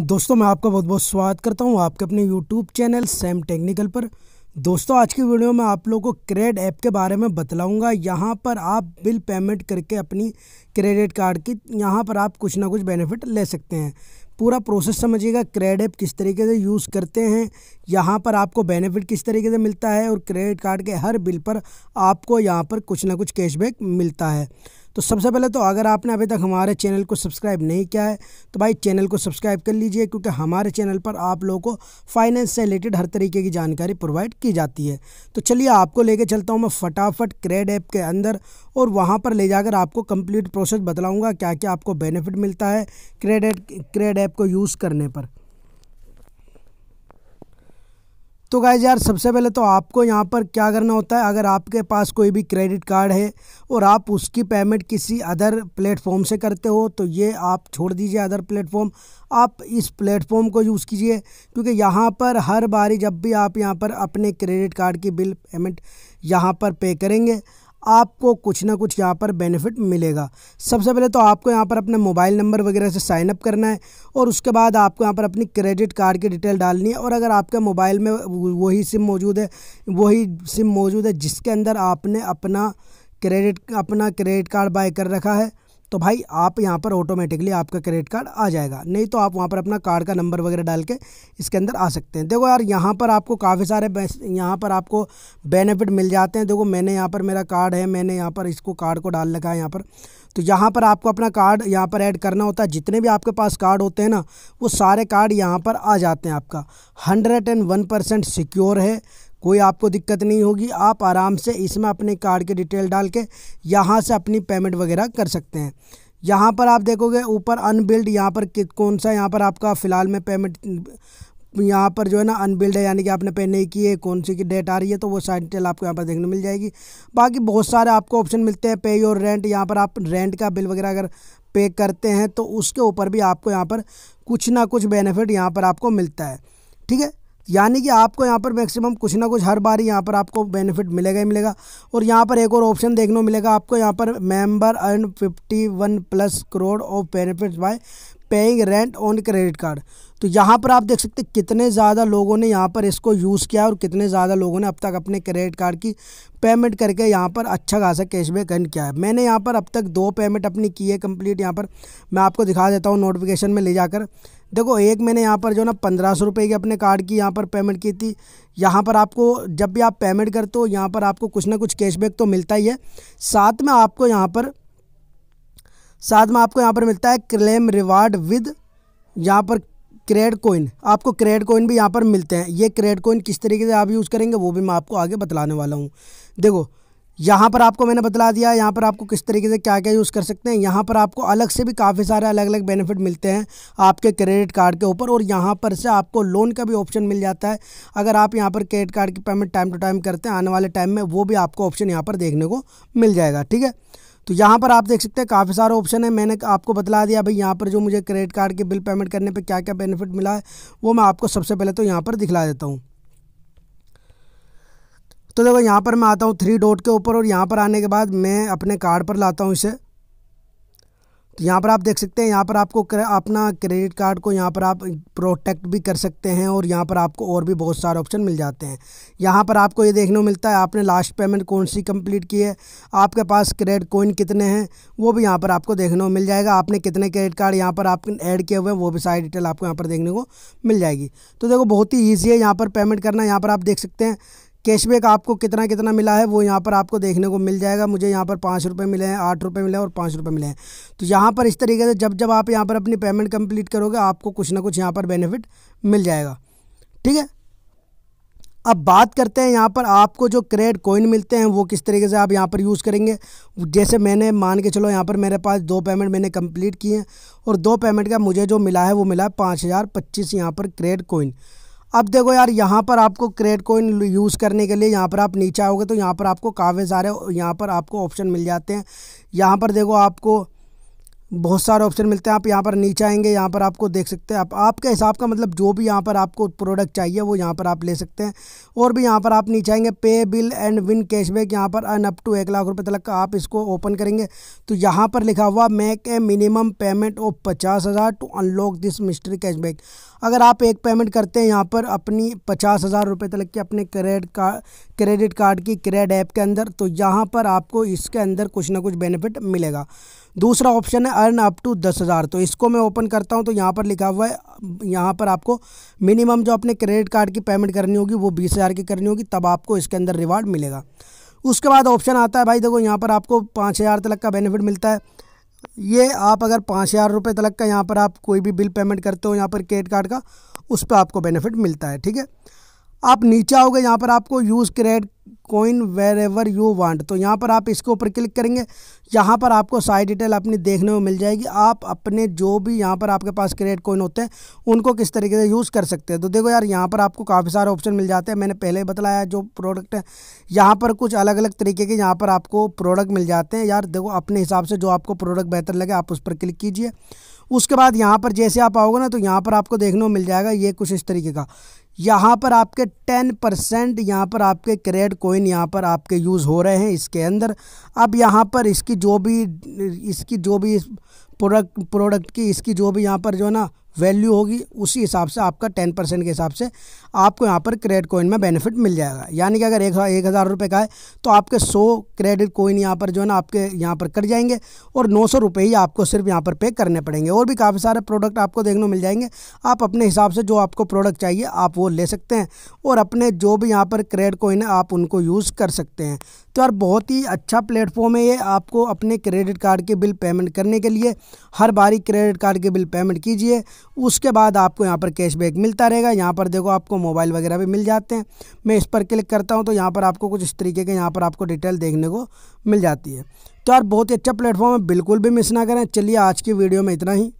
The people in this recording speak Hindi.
दोस्तों मैं आपका बहुत बहुत स्वागत करता हूं आपके अपने यूट्यूब चैनल सैम टेक्निकल पर दोस्तों आज की वीडियो में आप लोगों को क्रेड ऐप के बारे में बतलाऊंगा यहाँ पर आप बिल पेमेंट करके अपनी क्रेडिट कार्ड की यहाँ पर आप कुछ ना कुछ बेनिफिट ले सकते हैं पूरा प्रोसेस समझिएगा क्रेड ऐप किस तरीके से यूज़ करते हैं यहाँ पर आपको बेनिफिट किस तरीके से मिलता है और क्रेडिट कार्ड के हर बिल पर आपको यहाँ पर कुछ ना कुछ कैशबैक मिलता है तो सबसे पहले तो अगर आपने अभी तक हमारे चैनल को सब्सक्राइब नहीं किया है तो भाई चैनल को सब्सक्राइब कर लीजिए क्योंकि हमारे चैनल पर आप लोगों को फाइनेंस से रिलेटेड हर तरीके की जानकारी प्रोवाइड की जाती है तो चलिए आपको लेके चलता हूँ मैं फटाफट क्रेड ऐप के अंदर और वहाँ पर ले जाकर आपको कंप्लीट प्रोसेस बतलाऊँगा क्या क्या आपको बेनिफिट मिलता है क्रेड क्रेड ऐप को यूज़ करने पर तो गाइज यार सबसे पहले तो आपको यहाँ पर क्या करना होता है अगर आपके पास कोई भी क्रेडिट कार्ड है और आप उसकी पेमेंट किसी अदर प्लेटफॉर्म से करते हो तो ये आप छोड़ दीजिए अदर प्लेटफॉर्म आप इस प्लेटफॉर्म को यूज़ कीजिए क्योंकि यहाँ पर हर बारी जब भी आप यहाँ पर अपने क्रेडिट कार्ड की बिल पेमेंट यहाँ पर पे करेंगे आपको कुछ ना कुछ यहाँ पर बेनिफिट मिलेगा सबसे पहले तो आपको यहाँ पर अपने मोबाइल नंबर वगैरह से साइन अप करना है और उसके बाद आपको यहाँ पर अपनी क्रेडिट कार्ड की डिटेल डालनी है और अगर आपके मोबाइल में वही सिम मौजूद है वही सिम मौजूद है जिसके अंदर आपने अपना क्रेडिट अपना क्रेडिट कार्ड बाय कर रखा है तो भाई आप यहाँ पर ऑटोमेटिकली आपका क्रेडिट कार्ड आ जाएगा नहीं तो आप वहाँ पर अपना कार्ड का नंबर वगैरह डाल के इसके अंदर आ सकते हैं देखो यार यहाँ पर आपको काफ़ी सारे यहाँ पर आपको बेनिफिट मिल जाते हैं देखो मैंने यहाँ पर मेरा कार्ड है मैंने यहाँ पर इसको कार्ड को डाल रखा है यहाँ पर तो यहाँ पर आपको अपना कार्ड यहाँ पर ऐड करना होता है जितने भी आपके पास कार्ड होते हैं ना वो सारे कार्ड यहाँ पर आ जाते हैं आपका hundred and one percent secure है कोई आपको दिक्कत नहीं होगी आप आराम से इसमें अपने कार्ड की डिटेल डाल के यहाँ से अपनी पेमेंट वगैरह कर सकते हैं यहाँ पर आप देखोगे ऊपर अनबिल्ड यहाँ पर कौन सा यहाँ पर आपका फ़िलहाल में पेमेंट यहाँ पर जो है ना अनबिल्ड है यानी कि आपने पे नहीं की है कौन सी की डेट आ रही है तो वो सारी डिटेल आपको यहाँ पर देखने मिल जाएगी बाकी बहुत सारे आपको ऑप्शन मिलते हैं पे योर रेंट यहाँ पर आप रेंट का बिल वगैरह अगर पे करते हैं तो उसके ऊपर भी आपको यहाँ पर कुछ ना कुछ बेनिफिट यहाँ पर आपको मिलता है ठीक है यानी कि आपको यहाँ पर मैक्सिमम कुछ ना कुछ हर बार ही यहाँ पर आपको बेनिफिट मिलेगा ही मिलेगा और यहाँ पर एक और ऑप्शन देखने को मिलेगा आपको यहाँ पर member earn fifty one plus crore of benefits by paying rent on credit card तो यहाँ पर आप देख सकते हैं कितने ज़्यादा लोगों ने यहाँ पर इसको यूज़ किया और कितने ज़्यादा लोगों ने अब तक अपने क्रेडिट कार्ड की पेमेंट करके यहाँ पर अच्छा खासा कैशबैक अर्न किया है मैंने यहाँ पर अब तक दो पेमेंट अपनी की है कम्प्लीट यहाँ पर मैं आपको दिखा देता हूँ नोटिफिकेशन में ले जाकर देखो एक मैंने यहाँ पर जो ना पंद्रह सौ रुपये की अपने कार्ड की यहाँ पर पेमेंट की थी यहाँ पर आपको जब भी आप पेमेंट करते हो यहाँ पर आपको कुछ ना कुछ कैशबैक तो मिलता ही है साथ में आपको यहाँ पर साथ में आपको यहाँ पर मिलता है क्लेम रिवार्ड विद यहाँ पर क्रेड कोइन आपको क्रेड कोइन भी यहाँ पर मिलते हैं ये क्रेड कोइन किस तरीके से आप यूज़ करेंगे वो भी मैं आपको आगे बतलाने वाला हूँ देखो यहाँ पर आपको मैंने बतला दिया यहाँ पर आपको किस तरीके से क्या क्या यूज़ कर सकते हैं यहाँ पर आपको अलग से भी काफ़ी सारे अलग अलग बेनिफिट मिलते हैं आपके क्रेडिट कार्ड के ऊपर और यहाँ पर से आपको लोन का भी ऑप्शन मिल जाता है अगर आप यहाँ पर क्रेडिट कार्ड की पेमेंट टाइम टू टाइम करते हैं आने वाले टाइम में वो भी आपको ऑप्शन यहाँ पर देखने को मिल जाएगा ठीक है तो यहाँ पर आप देख सकते हैं काफ़ी सारे ऑप्शन है मैंने आपको बतला दिया भाई यहाँ पर जो मुझे क्रेडिट कार्ड के बिल पेमेंट करने पर क्या क्या बेनिफिट मिला है वो मैं आपको सबसे पहले तो यहाँ पर दिखला देता हूँ तो देखो यहाँ पर मैं आता हूँ थ्री डॉट के ऊपर और यहाँ पर आने के बाद मैं अपने कार्ड पर लाता हूँ इसे तो यहाँ पर आप देख सकते हैं यहाँ पर आपको अपना क्रेडिट कार्ड को यहाँ पर आप प्रोटेक्ट भी कर सकते हैं और यहाँ पर आपको और भी बहुत सारे ऑप्शन मिल जाते हैं यहाँ पर आपको ये देखने को मिलता है आपने लास्ट पेमेंट कौन सी कंप्लीट की है आपके पास क्रेडिट कोइन कितने हैं वो भी यहाँ पर आपको देखने को मिल जाएगा आपने कितने क्रेडिट कार्ड यहाँ पर आप ऐड किए हुए हैं वो भी सारी डिटेल आपको यहाँ पर देखने को मिल जाएगी तो देखो बहुत ही ईजी है यहाँ पर पेमेंट करना यहाँ पर आप देख सकते हैं कैशबैक आपको कितना कितना मिला है वो यहाँ पर आपको देखने को मिल जाएगा मुझे यहाँ पर पाँच रुपये मिले हैं आठ रुपये मिले हैं और पाँच रुपये मिले हैं तो यहाँ पर इस तरीके से जब जब आप यहाँ पर अपनी पेमेंट कंप्लीट करोगे आपको कुछ ना कुछ यहाँ पर बेनिफिट मिल जाएगा ठीक है अब बात करते हैं यहाँ पर आपको जो क्रेड कोइन मिलते हैं वो किस तरीके से आप यहाँ पर यूज़ करेंगे जैसे मैंने मान के चलो यहाँ पर मेरे पास दो पेमेंट मैंने कम्प्लीट किए हैं और दो पेमेंट का मुझे जो मिला है वो मिला है पाँच हज़ार पच्चीस यहाँ पर क्रेड कोइन अब देखो यार यहाँ पर आपको क्रेड कोइन यूज़ करने के लिए यहाँ पर आप नीचे आओगे तो यहाँ पर आपको काफ़ी सारे यहाँ पर आपको ऑप्शन मिल जाते हैं यहाँ पर देखो आपको बहुत सारे ऑप्शन मिलते हैं आप यहाँ पर नीचे आएंगे यहाँ पर आपको देख सकते हैं आप आपके हिसाब का मतलब जो भी यहाँ पर आपको प्रोडक्ट चाहिए वो यहाँ पर आप ले सकते हैं और भी यहाँ पर आप नीचे आएंगे पे बिल एंड विन कैशबैक यहाँ पर अन अप टू एक लाख रुपए तक का आप इसको ओपन करेंगे तो यहाँ पर लिखा हुआ make a minimum payment of पचास हज़ार to unlock this mystery cashback अगर आप एक पेमेंट करते हैं यहाँ पर अपनी पचास हज़ार रुपये तक के अपने क्रेडिट का क्रेडिट कार्ड की क्रेड ऐप के अंदर तो यहाँ पर आपको इसके अंदर कुछ ना कुछ बेनिफिट मिलेगा दूसरा ऑप्शन है अर्न अप टू दस हज़ार तो इसको मैं ओपन करता हूँ तो यहाँ पर लिखा हुआ है यहाँ पर आपको मिनिमम जो अपने क्रेडिट कार्ड की पेमेंट करनी होगी वो बीस हज़ार की करनी होगी तब आपको इसके अंदर रिवार्ड मिलेगा उसके बाद ऑप्शन आता है भाई देखो यहाँ पर आपको पाँच हज़ार तक का बेनिफिट मिलता है ये आप अगर पाँच हज़ार रुपये तलक का यहाँ पर आप कोई भी बिल पेमेंट करते हो यहाँ पर क्रेडिट कार्ड का उस पर आपको बेनिफिट मिलता है ठीक है आप नीचे आओगे यहाँ पर आपको use CRED coin wherever you want तो यहाँ पर आप इसके ऊपर क्लिक करेंगे यहाँ पर आपको सारी डिटेल अपनी देखने में मिल जाएगी आप अपने जो भी यहाँ पर आपके पास क्रेड कॉइन होते हैं उनको किस तरीके से यूज़ कर सकते हैं तो देखो यार यहाँ पर आपको काफ़ी सारे ऑप्शन मिल जाते हैं मैंने पहले बताया जो प्रोडक्ट है यहाँ पर कुछ अलग अलग तरीके के यहाँ पर आपको प्रोडक्ट मिल जाते हैं यार देखो अपने हिसाब से जो आपको प्रोडक्ट बेहतर लगे आप उस पर क्लिक कीजिए उसके बाद यहाँ पर जैसे आप आओगे ना तो यहाँ पर आपको देखने को मिल जाएगा ये कुछ इस तरीके का यहाँ पर आपके टेन परसेंट यहाँ पर आपके क्रेड कोइन यहाँ पर आपके यूज़ हो रहे हैं इसके अंदर अब यहाँ पर इसकी जो भी इसकी जो भी प्रोडक्ट प्रोडक्ट की इसकी जो भी यहाँ पर जो है ना वैल्यू होगी उसी हिसाब से आपका टेन परसेंट के हिसाब से आपको यहाँ पर क्रेडिट कोइन में बेनिफिट मिल जाएगा यानी कि अगर एक एक हज़ार रुपये का है तो आपके सौ क्रेडिट कोइन यहाँ पर जो है ना आपके यहाँ पर कट जाएंगे और नौ सौ रुपये ही आपको सिर्फ यहाँ पर पे करने पड़ेंगे और भी काफ़ी सारे प्रोडक्ट आपको देखने मिल जाएंगे आप अपने हिसाब से जो आपको प्रोडक्ट चाहिए आप वो ले सकते हैं और अपने जो भी यहाँ पर क्रेडिट कोइन है आप उनको यूज़ कर सकते हैं तो यार बहुत ही अच्छा प्लेटफॉर्म है ये आपको अपने क्रेडिट कार्ड के बिल पेमेंट करने के लिए हर बारी क्रेडिट कार्ड के बिल पेमेंट कीजिए उसके बाद आपको यहाँ पर कैशबैक मिलता रहेगा यहाँ पर देखो आपको मोबाइल वगैरह भी मिल जाते हैं मैं इस पर क्लिक करता हूँ तो यहाँ पर आपको कुछ इस तरीके के यहाँ पर आपको डिटेल देखने को मिल जाती है तो यार बहुत ही अच्छा प्लेटफॉर्म है बिल्कुल भी मिस ना करें चलिए आज की वीडियो में इतना ही